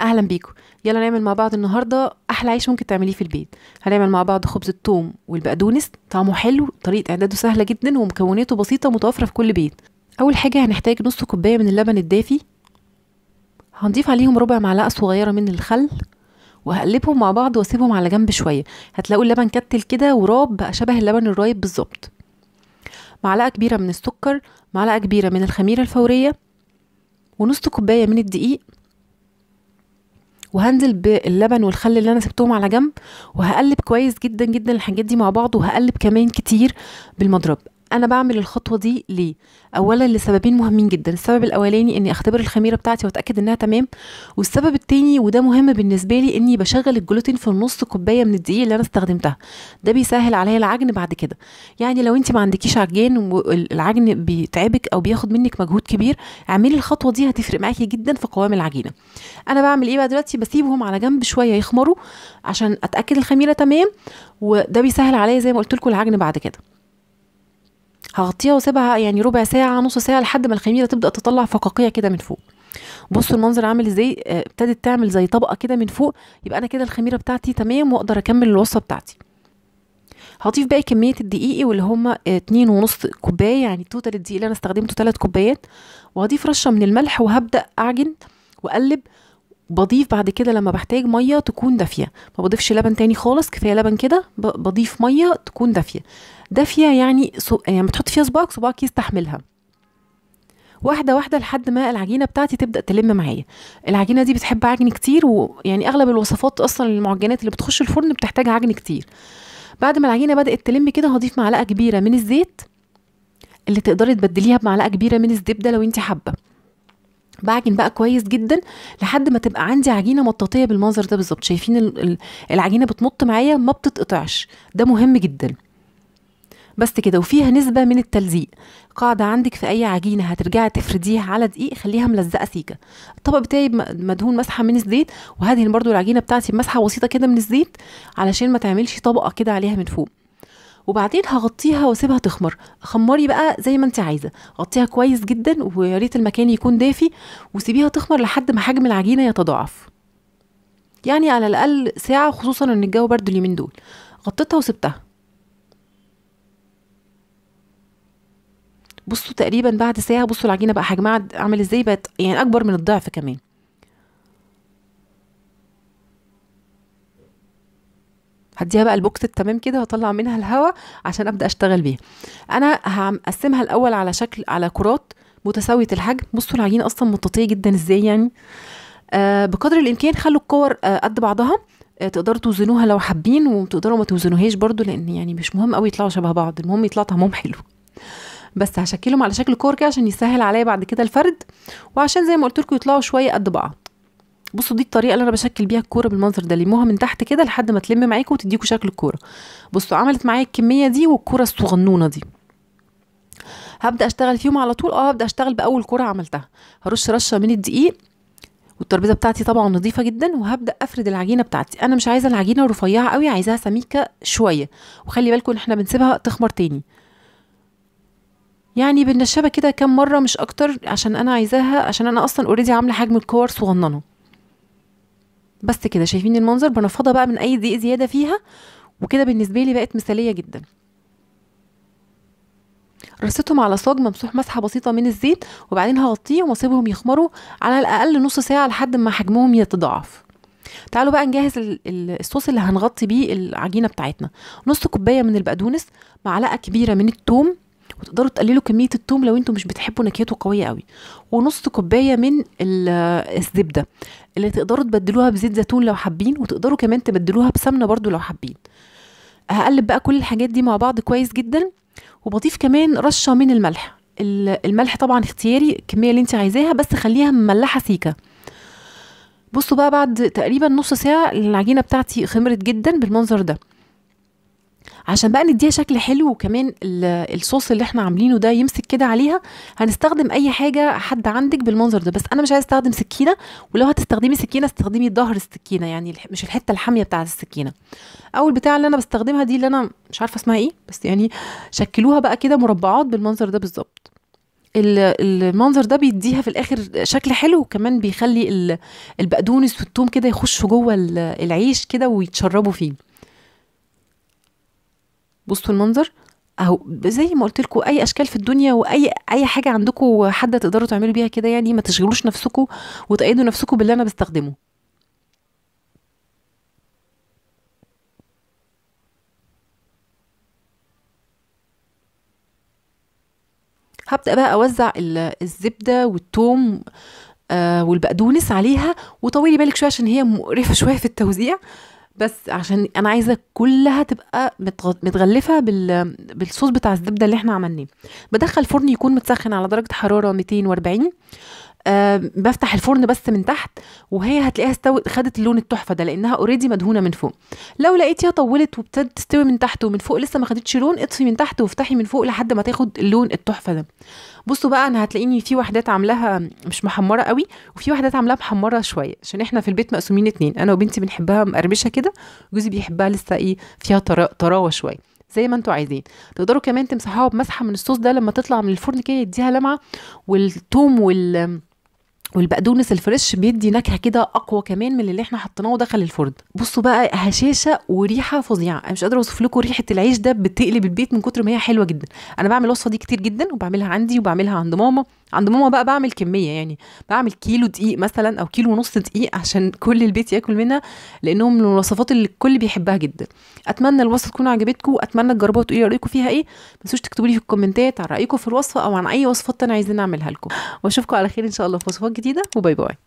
اهلا بيكم يلا نعمل مع بعض النهارده احلى عيش ممكن تعمليه في البيت هنعمل مع بعض خبز الثوم والبقدونس طعمه حلو طريقه اعداده سهله جدا ومكوناته بسيطه متوفره في كل بيت اول حاجه هنحتاج نص كوبايه من اللبن الدافي هنضيف عليهم ربع معلقه صغيره من الخل وهقلبهم مع بعض واسيبهم على جنب شويه هتلاقوا اللبن كتل كده وراب بقى شبه اللبن الرايب بالظبط معلقه كبيره من السكر معلقه كبيره من الخميره الفوريه ونص كوبايه من الدقيق وهنزل باللبن والخل اللي انا سبتهم على جنب وهقلب كويس جدا جدا الحاجات دي مع بعض وهقلب كمان كتير بالمضرب انا بعمل الخطوه دي ليه اولا لسببين مهمين جدا السبب الاولاني اني اختبر الخميره بتاعتي واتاكد انها تمام والسبب التاني وده مهم بالنسبه لي اني بشغل الجلوتين في النص كوبايه من الدقيق اللي انا استخدمتها ده بيسهل عليا العجن بعد كده يعني لو انت ما عندكيش عجان والعجن بيتعبك او بياخد منك مجهود كبير اعملي الخطوه دي هتفرق معاكي جدا في قوام العجينه انا بعمل ايه بقى دلوقتي بسيبهم على جنب شويه يخمروا عشان اتاكد الخميره تمام وده بيسهل عليا زي ما قلت لكم العجن بعد كده هغطيها واسيبها يعني ربع ساعه نص ساعه لحد ما الخميره تبدا تطلع فقاقيع كده من فوق بصوا المنظر عامل ازاي آه، ابتدت تعمل زي طبقه كده من فوق يبقى انا كده الخميره بتاعتي تمام واقدر اكمل الوصفه بتاعتي هضيف بقى كمية الدقيق واللي هما آه، اتنين ونص كوباية يعني التوتال الدقيق اللي انا استخدمته تلات كوبايات وهضيف رشة من الملح وهبدأ اعجن واقلب بضيف بعد كده لما بحتاج ميه تكون دافيه ما بضيفش لبن تاني خالص كفايه لبن كده بضيف ميه تكون دافيه دافيه يعني سو... يعني بتحط فيها صباعك صباعك يستحملها واحده واحده لحد ما العجينه بتاعتي تبدا تلم معايا العجينه دي بتحب عجن كتير ويعني اغلب الوصفات اصلا المعجنات اللي بتخش الفرن بتحتاج عجن كتير بعد ما العجينه بدات تلم كده هضيف معلقه كبيره من الزيت اللي تقدري تبدليها بمعلقه كبيره من الزبده لو انت حابه بعجن بقى كويس جدا لحد ما تبقى عندي عجينه مطاطيه بالمنظر ده بالظبط شايفين العجينه بتمط معايا ما بتتقطعش ده مهم جدا بس كده وفيها نسبه من التلزيق قاعده عندك في اي عجينه هترجعي تفرديها على دقيق خليها ملزقه سيكه الطبق بتاعي مدهون مسحه من الزيت وهذه برضو العجينه بتاعتي بمسحه بسيطه كده من الزيت علشان ما تعملش طبقه كده عليها من فوق وبعدين هغطيها واسيبها تخمر خمري بقى زي ما انت عايزه غطيها كويس جدا ويا ريت المكان يكون دافي وسيبيها تخمر لحد ما حجم العجينه يتضاعف يعني على الاقل ساعه خصوصا ان الجو برد اليومين دول غطيتها وسبتها بصوا تقريبا بعد ساعه بصوا العجينه بقى حجمها عامل ازاي بقت يعني اكبر من الضعف كمان هديها بقى البوكس التمام كده واطلع منها الهواء عشان ابدا اشتغل بيها انا هقسمها الاول على شكل على كرات متساويه الحجم بصوا العجينه اصلا مطاطيه جدا ازاي يعني آه بقدر الامكان خلوا الكور آه قد بعضها آه تقدروا توزنوها لو حابين وتقدروا ما توزنوهاش برضو لان يعني مش مهم قوي يطلعوا شبه بعض المهم يطلع طعمهم حلو بس هشكلهم على شكل كور كده عشان يسهل عليا بعد كده الفرد وعشان زي ما قلت لكم يطلعوا شويه قد بعض بصوا دي الطريقه اللي انا بشكل بيها الكوره بالمنظر ده لموها من تحت كده لحد ما تلم معاكم وتديكوا شكل الكوره بصوا عملت معايا الكميه دي والكوره الصغنونه دي هبدا اشتغل فيهم على طول اه هبدا اشتغل باول كوره عملتها هرش رشه من الدقيق والتربيزه بتاعتي طبعا نظيفه جدا وهبدا افرد العجينه بتاعتي انا مش عايزه العجينه رفيعه قوي عايزاها سميكه شويه وخلي بالكم ان احنا بنسيبها تخمر تاني يعني بالنشابه كده كام مره مش اكتر عشان انا عايزاها عشان انا اصلا اوريدي عامله حجم الكور صغننه بس كده شايفين المنظر بنفضها بقى من اي دقيق زياده فيها وكده بالنسبه لي بقت مثاليه جدا رصيتهم على صاج ممسوح مسحه بسيطه من الزيت وبعدين هغطيهم واسيبهم يخمروا على الاقل نص ساعه لحد ما حجمهم يتضاعف تعالوا بقى نجهز الصوص اللي هنغطي بيه العجينه بتاعتنا نص كوبايه من البقدونس معلقه كبيره من التوم وتقدروا تقللوا كميه التوم لو انتم مش بتحبوا نكهته قويه قوي ونص كوبايه من الزبده اللي تقدروا تبدلوها بزيت زيتون لو حابين وتقدروا كمان تبدلوها بسمنه برضو لو حابين هقلب بقى كل الحاجات دي مع بعض كويس جدا وبضيف كمان رشه من الملح الملح طبعا اختياري الكميه اللي انت عايزاها بس خليها مملحه سيكه بصوا بقى بعد تقريبا نص ساعه العجينه بتاعتي خمرت جدا بالمنظر ده عشان بقى نديها شكل حلو وكمان الصوص اللي احنا عاملينه ده يمسك كده عليها هنستخدم اي حاجه حد عندك بالمنظر ده بس انا مش عايز استخدم سكينه ولو هتستخدمي سكينه استخدمي ظهر السكينه يعني مش الحته الحاميه بتاعه السكينه او بتاع اللي انا بستخدمها دي اللي انا مش عارفه اسمها ايه بس يعني شكلوها بقى كده مربعات بالمنظر ده بالظبط المنظر ده بيديها في الاخر شكل حلو وكمان بيخلي البقدونس والثوم كده يخشوا جوه العيش كده ويتشربوا فيه بصوا المنظر اهو زي ما قلت لكم اي اشكال في الدنيا واي اي حاجه عندكم حد تقدروا تعملوا بيها كده يعني ما تشغلوش نفسكم وتقيدوا نفسكم باللي انا بستخدمه هبدا بقى اوزع الزبده والثوم آه والبقدونس عليها وطولي بالك شويه عشان هي مقرفه شويه في التوزيع بس عشان انا عايزه كلها تبقى متغلفه بالصوص بتاع الزبده اللي احنا عملناه بدخل فرن يكون متسخن على درجه حراره 240 بفتح الفرن بس من تحت وهي هتلاقيها استوت خدت اللون التحفه ده لانها اوريدي مدهونه من فوق لو لقيتيها طولت وابتدت تستوي من تحت ومن فوق لسه ما خدتش لون اطفي من تحت وافتحي من فوق لحد ما تاخد اللون التحفه ده بصوا بقى انا هتلاقيني في وحدات عاملاها مش محمره قوي وفي وحدات عاملاها محمره شويه عشان احنا في البيت مقسومين اتنين انا وبنتي بنحبها مقرمشه كده جوزي بيحبها لسه ايه فيها طراوه شويه زي ما انتوا عايزين تقدروا كمان تمسحوها بمسحه من الصوص ده لما تطلع من الفرن كده يديها لمعه والثوم وال والبقدونس الفريش بيدي نكهه كده اقوى كمان من اللي احنا حطيناه ودخل الفرن بصوا بقى هشاشه وريحه فظيعه انا مش قادره اوصف لكم ريحه العيش ده بتقلب البيت من كتر ما هي حلوه جدا انا بعمل الوصفه دي كتير جدا وبعملها عندي وبعملها عند ماما عند ماما بقى بعمل كميه يعني بعمل كيلو دقيق مثلا او كيلو ونص دقيق عشان كل البيت ياكل منها لانهم من الوصفات اللي الكل بيحبها جدا اتمنى الوصفه تكون عجبتكم اتمنى تجربوها وتقولوا رايكم فيها ايه ما تنسوش تكتبوا لي في الكومنتات عن رايكم في الوصفه او عن اي وصفات تانية عايزين نعملها لكم واشوفكم على خير ان شاء الله في وصفات جديده وباي باي